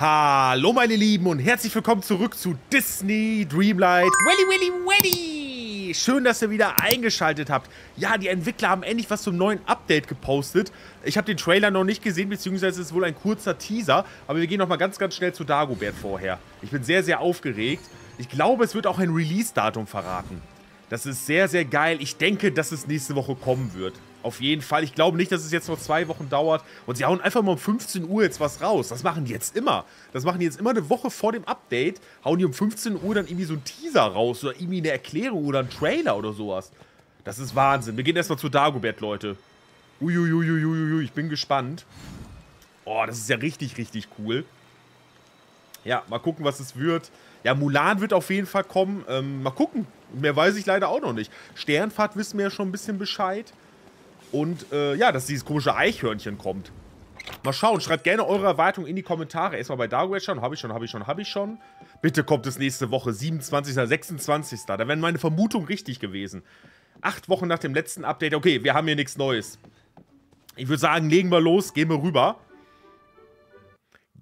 Hallo meine Lieben und herzlich willkommen zurück zu Disney Dreamlight Welly Welly Welly! Schön, dass ihr wieder eingeschaltet habt. Ja, die Entwickler haben endlich was zum neuen Update gepostet. Ich habe den Trailer noch nicht gesehen, beziehungsweise ist wohl ein kurzer Teaser. Aber wir gehen nochmal ganz, ganz schnell zu Dagobert vorher. Ich bin sehr, sehr aufgeregt. Ich glaube, es wird auch ein Release-Datum verraten. Das ist sehr, sehr geil. Ich denke, dass es nächste Woche kommen wird. Auf jeden Fall. Ich glaube nicht, dass es jetzt noch zwei Wochen dauert. Und sie hauen einfach mal um 15 Uhr jetzt was raus. Das machen die jetzt immer. Das machen die jetzt immer eine Woche vor dem Update. Hauen die um 15 Uhr dann irgendwie so einen Teaser raus oder irgendwie eine Erklärung oder einen Trailer oder sowas. Das ist Wahnsinn. Wir gehen erstmal zu Dagobert, Leute. Uiuiuiuiui, ich bin gespannt. Oh, das ist ja richtig, richtig cool. Ja, mal gucken, was es wird. Ja, Mulan wird auf jeden Fall kommen. Ähm, mal gucken. Mehr weiß ich leider auch noch nicht. Sternfahrt wissen wir ja schon ein bisschen Bescheid. Und äh, ja, dass dieses komische Eichhörnchen kommt. Mal schauen, schreibt gerne eure Erwartungen in die Kommentare. Erstmal bei Dark Web schauen. Habe ich schon, habe ich schon, habe ich schon. Bitte kommt es nächste Woche, 27. oder 26. Da wären meine Vermutungen richtig gewesen. Acht Wochen nach dem letzten Update. Okay, wir haben hier nichts Neues. Ich würde sagen, legen wir los, gehen wir rüber.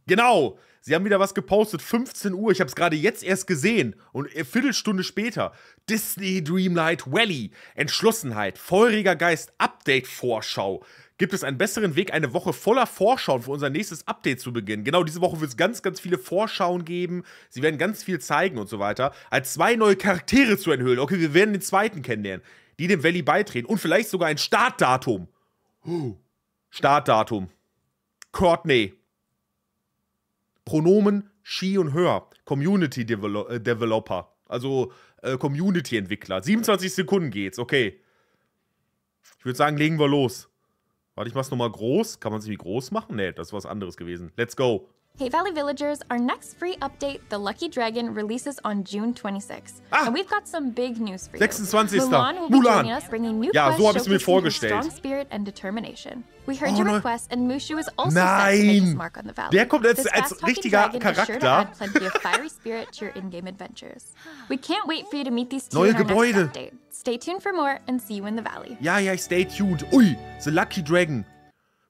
Genau. Sie haben wieder was gepostet, 15 Uhr, ich habe es gerade jetzt erst gesehen und eine Viertelstunde später. Disney Dreamlight Valley, Entschlossenheit, feuriger Geist, Update-Vorschau. Gibt es einen besseren Weg, eine Woche voller Vorschauen für unser nächstes Update zu beginnen? Genau, diese Woche wird es ganz, ganz viele Vorschauen geben. Sie werden ganz viel zeigen und so weiter. Als zwei neue Charaktere zu enthüllen. Okay, wir werden den zweiten kennenlernen, die dem Valley beitreten. Und vielleicht sogar ein Startdatum. Huh. Oh, Startdatum. Courtney. Pronomen she und her. Community Develop äh, Developer. Also äh, Community-Entwickler. 27 Sekunden geht's, okay. Ich würde sagen, legen wir los. Warte, ich mach's nochmal groß. Kann man sich wie groß machen? Nee, das ist was anderes gewesen. Let's go. Hey Valley Villagers, our next free update, The Lucky Dragon, releases on June 26. Ah, and we've got some big news for you. 26. Mulan will be joining us, bringing new ja, quests so habe ich mir vorgestellt. strong spirit and determination. We heard oh, your request and Mushu is also Nein. set to make his mark on the valley. als, Dragon Charakter. Sure to add plenty of fiery spirit to your in-game adventures. We can't wait for you to meet these two Neue in our Gebäude. next update. Stay tuned for more and see you in the valley. Ja, ja, stay tuned. Ui, The Lucky Dragon.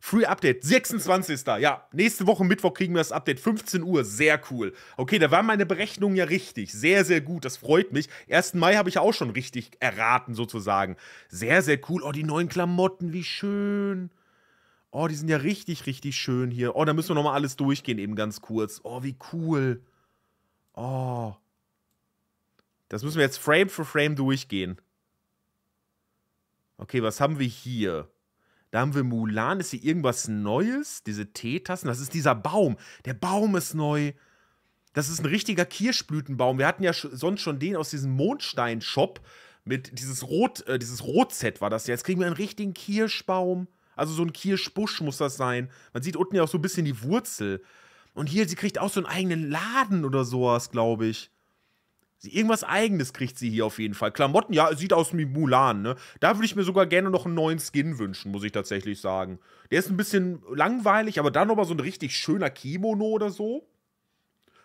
Free Update, 26. Ja, nächste Woche Mittwoch kriegen wir das Update, 15 Uhr, sehr cool. Okay, da waren meine Berechnungen ja richtig, sehr, sehr gut, das freut mich. 1. Mai habe ich auch schon richtig erraten, sozusagen. Sehr, sehr cool. Oh, die neuen Klamotten, wie schön. Oh, die sind ja richtig, richtig schön hier. Oh, da müssen wir nochmal alles durchgehen, eben ganz kurz. Oh, wie cool. Oh. Das müssen wir jetzt Frame für Frame durchgehen. Okay, was haben wir hier? Da haben wir Mulan, ist hier irgendwas Neues? Diese Teetassen, das ist dieser Baum. Der Baum ist neu. Das ist ein richtiger Kirschblütenbaum. Wir hatten ja sonst schon den aus diesem Mondstein-Shop mit dieses Rot, äh, dieses rot war das. ja. Jetzt kriegen wir einen richtigen Kirschbaum. Also so ein Kirschbusch muss das sein. Man sieht unten ja auch so ein bisschen die Wurzel. Und hier, sie kriegt auch so einen eigenen Laden oder sowas, glaube ich. Sie, irgendwas Eigenes kriegt sie hier auf jeden Fall. Klamotten, ja, sieht aus wie Mulan, ne? Da würde ich mir sogar gerne noch einen neuen Skin wünschen, muss ich tatsächlich sagen. Der ist ein bisschen langweilig, aber dann nochmal so ein richtig schöner Kimono oder so.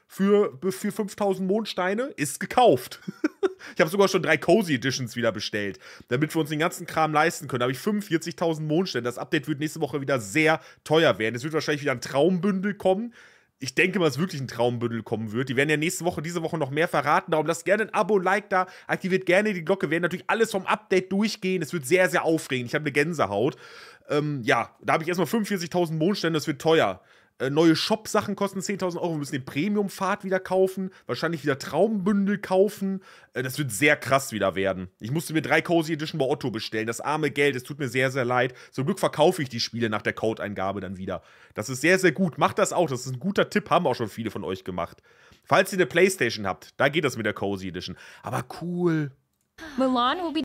Für, für 5000 Mondsteine ist gekauft. ich habe sogar schon drei Cozy Editions wieder bestellt, damit wir uns den ganzen Kram leisten können. Da habe ich 45.000 Mondsteine. Das Update wird nächste Woche wieder sehr teuer werden. Es wird wahrscheinlich wieder ein Traumbündel kommen, ich denke mal, es wirklich ein Traumbündel kommen wird. Die werden ja nächste Woche, diese Woche noch mehr verraten. Darum lasst gerne ein Abo, ein Like da, aktiviert gerne die Glocke. Wir werden natürlich alles vom Update durchgehen. Es wird sehr, sehr aufregend. Ich habe eine Gänsehaut. Ähm, ja, da habe ich erstmal 45.000 Mondstände. Das wird teuer. Äh, neue Shop-Sachen kosten 10.000 Euro. Wir müssen den premium fahrt wieder kaufen. Wahrscheinlich wieder Traumbündel kaufen. Äh, das wird sehr krass wieder werden. Ich musste mir drei Cozy Edition bei Otto bestellen. Das arme Geld, es tut mir sehr, sehr leid. Zum Glück verkaufe ich die Spiele nach der Code-Eingabe dann wieder. Das ist sehr, sehr gut. Macht das auch. Das ist ein guter Tipp. Haben auch schon viele von euch gemacht. Falls ihr eine Playstation habt, da geht das mit der Cozy Edition. Aber cool.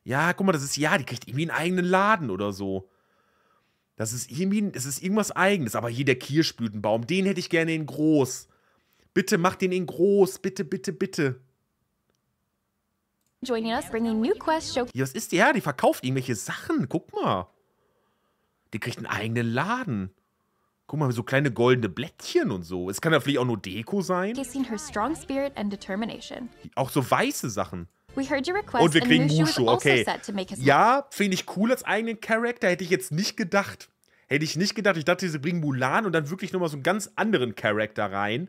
ja, guck mal, das ist ja, die kriegt irgendwie einen eigenen Laden oder so. Das ist irgendwie, es ist irgendwas Eigenes. Aber hier der Kirschblütenbaum, den hätte ich gerne in groß. Bitte mach den in groß. Bitte, bitte, bitte. Joining Hier, was ist die? Ja, die verkauft irgendwelche Sachen. Guck mal. Die kriegt einen eigenen Laden. Guck mal, so kleine goldene Blättchen und so. Es kann ja vielleicht auch nur Deko sein. Auch so weiße Sachen. Und wir kriegen Mushu, also okay. Ja, finde ich cool als eigenen Charakter, hätte ich jetzt nicht gedacht. Hätte ich nicht gedacht. Ich dachte, sie bringen Mulan und dann wirklich nochmal so einen ganz anderen Charakter rein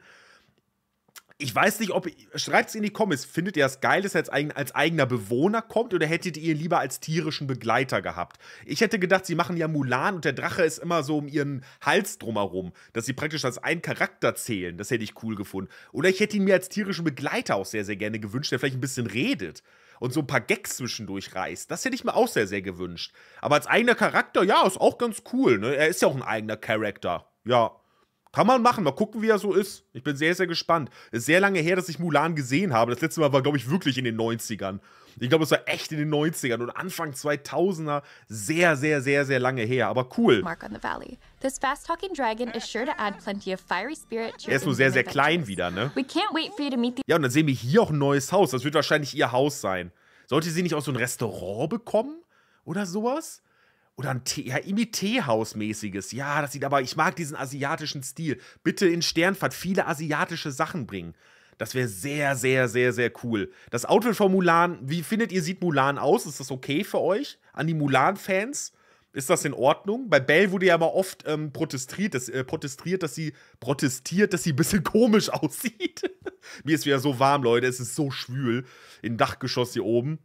ich weiß nicht, ob. Schreibt es in die Comments. Findet ihr das geil, dass er als, eigen, als, eigener Bewohner kommt oder hättet ihr ihn lieber als tierischen Begleiter gehabt? Ich hätte gedacht, sie machen ja Mulan und der Drache ist immer so um ihren Hals drumherum, dass sie praktisch als einen Charakter zählen. Das hätte ich cool gefunden. Oder ich hätte ihn mir als tierischen Begleiter auch sehr, sehr gerne gewünscht, der vielleicht ein bisschen redet und so ein paar Gags zwischendurch reißt. Das hätte ich mir auch sehr, sehr gewünscht. Aber als eigener Charakter, ja, ist auch ganz cool. Ne? Er ist ja auch ein eigener Charakter. Ja. Kann man machen, mal gucken, wie er so ist. Ich bin sehr, sehr gespannt. Es Ist sehr lange her, dass ich Mulan gesehen habe. Das letzte Mal war, glaube ich, wirklich in den 90ern. Ich glaube, es war echt in den 90ern und Anfang 2000er. Sehr, sehr, sehr, sehr lange her, aber cool. Mark on the Valley. This fast-talking dragon is sure to add plenty of fiery spirit Er ist nur sehr, sehr klein wieder, ne? We can't wait for you to meet the ja, und dann sehen wir hier auch ein neues Haus. Das wird wahrscheinlich ihr Haus sein. Sollte sie nicht auch so ein Restaurant bekommen? Oder sowas? Oder ein Tee, ja, irgendwie Teehausmäßiges. Ja, das sieht aber, ich mag diesen asiatischen Stil. Bitte in Sternfahrt viele asiatische Sachen bringen. Das wäre sehr, sehr, sehr, sehr cool. Das Outfit von Mulan, wie findet ihr, sieht Mulan aus? Ist das okay für euch? An die Mulan-Fans? Ist das in Ordnung? Bei Belle wurde ja immer oft ähm, protestiert, dass, äh, protestiert, dass sie protestiert, dass sie ein bisschen komisch aussieht. Mir ist wieder so warm, Leute. Es ist so schwül. Im Dachgeschoss hier oben.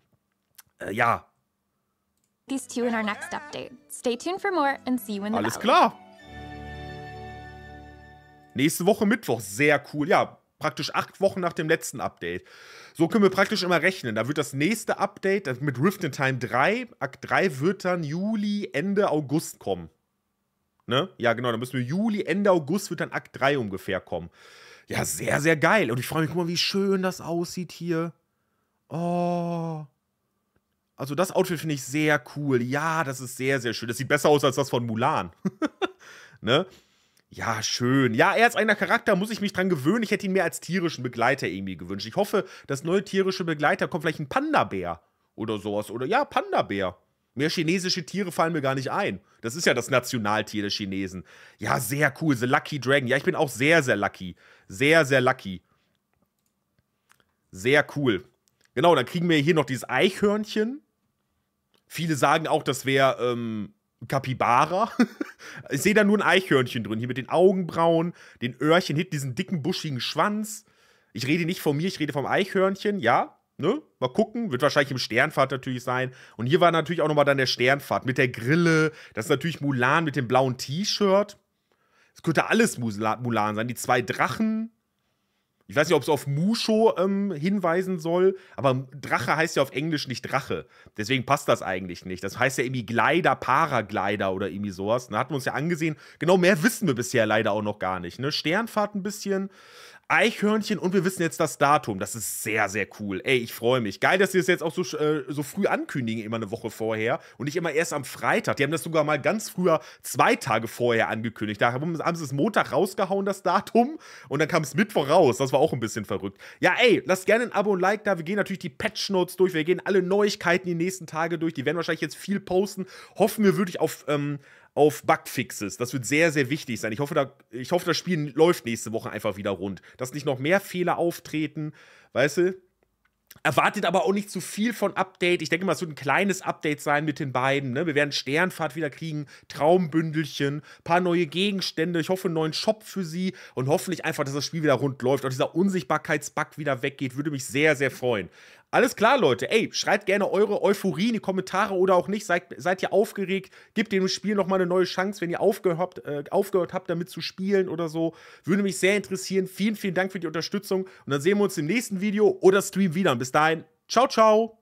Äh, ja, these two in our next update. Stay tuned for more and see you in the Alles valley. klar. Nächste Woche Mittwoch, sehr cool. Ja, praktisch acht Wochen nach dem letzten Update. So können wir praktisch immer rechnen. Da wird das nächste Update mit Rift in Time 3, Akt 3 wird dann Juli, Ende August kommen. Ne? Ja, genau, dann müssen wir Juli, Ende August wird dann Akt 3 ungefähr kommen. Ja, sehr, sehr geil. Und ich freue mich, guck mal, wie schön das aussieht hier. Oh, also das Outfit finde ich sehr cool. Ja, das ist sehr, sehr schön. Das sieht besser aus als das von Mulan. ne? Ja, schön. Ja, er ist einer Charakter muss ich mich dran gewöhnen. Ich hätte ihn mehr als tierischen Begleiter irgendwie gewünscht. Ich hoffe, das neue tierische Begleiter kommt vielleicht ein Panda-Bär oder sowas. Oder ja, Panda-Bär. Mehr chinesische Tiere fallen mir gar nicht ein. Das ist ja das Nationaltier der Chinesen. Ja, sehr cool. The Lucky Dragon. Ja, ich bin auch sehr, sehr lucky. Sehr, sehr lucky. Sehr cool. Genau, dann kriegen wir hier noch dieses Eichhörnchen. Viele sagen auch, das wäre ähm, Kapibara. ich sehe da nur ein Eichhörnchen drin. Hier mit den Augenbrauen, den Öhrchen, hit diesen dicken, buschigen Schwanz. Ich rede nicht von mir, ich rede vom Eichhörnchen, ja. Ne? Mal gucken, wird wahrscheinlich im Sternfahrt natürlich sein. Und hier war natürlich auch nochmal dann der Sternfahrt mit der Grille. Das ist natürlich Mulan mit dem blauen T-Shirt. Es könnte alles Mulan sein. Die zwei Drachen. Ich weiß nicht, ob es auf Musho ähm, hinweisen soll, aber Drache heißt ja auf Englisch nicht Drache. Deswegen passt das eigentlich nicht. Das heißt ja irgendwie Gleider, Paraglider oder irgendwie sowas. Da hatten wir uns ja angesehen. Genau mehr wissen wir bisher leider auch noch gar nicht. Ne? Sternfahrt ein bisschen, Eichhörnchen und wir wissen jetzt das Datum. Das ist sehr, sehr cool. Ey, ich freue mich. Geil, dass sie das jetzt auch so, äh, so früh ankündigen, immer eine Woche vorher und nicht immer erst am Freitag. Die haben das sogar mal ganz früher zwei Tage vorher angekündigt. Da haben, haben sie es Montag rausgehauen, das Datum, und dann kam es Mittwoch raus. Das war auch ein bisschen verrückt. Ja, ey, lasst gerne ein Abo und Like da. Wir gehen natürlich die Patch Notes durch. Wir gehen alle Neuigkeiten die nächsten Tage durch. Die werden wahrscheinlich jetzt viel posten. Hoffen wir wirklich auf. Ähm, auf Bugfixes. Das wird sehr, sehr wichtig sein. Ich hoffe, da, ich hoffe, das Spiel läuft nächste Woche einfach wieder rund. Dass nicht noch mehr Fehler auftreten, weißt du? Erwartet aber auch nicht zu viel von Update. Ich denke mal, es wird ein kleines Update sein mit den beiden. Ne? Wir werden Sternfahrt wieder kriegen, Traumbündelchen, paar neue Gegenstände. Ich hoffe, einen neuen Shop für sie und hoffentlich einfach, dass das Spiel wieder rund läuft. Auch dieser Unsichtbarkeitsbug wieder weggeht, würde mich sehr, sehr freuen. Alles klar, Leute. Ey, schreibt gerne eure Euphorie in die Kommentare oder auch nicht. Seid, seid ihr aufgeregt? Gebt dem Spiel nochmal eine neue Chance, wenn ihr aufgehört, äh, aufgehört habt, damit zu spielen oder so. Würde mich sehr interessieren. Vielen, vielen Dank für die Unterstützung. Und dann sehen wir uns im nächsten Video oder Stream wieder. bis dahin, ciao, ciao.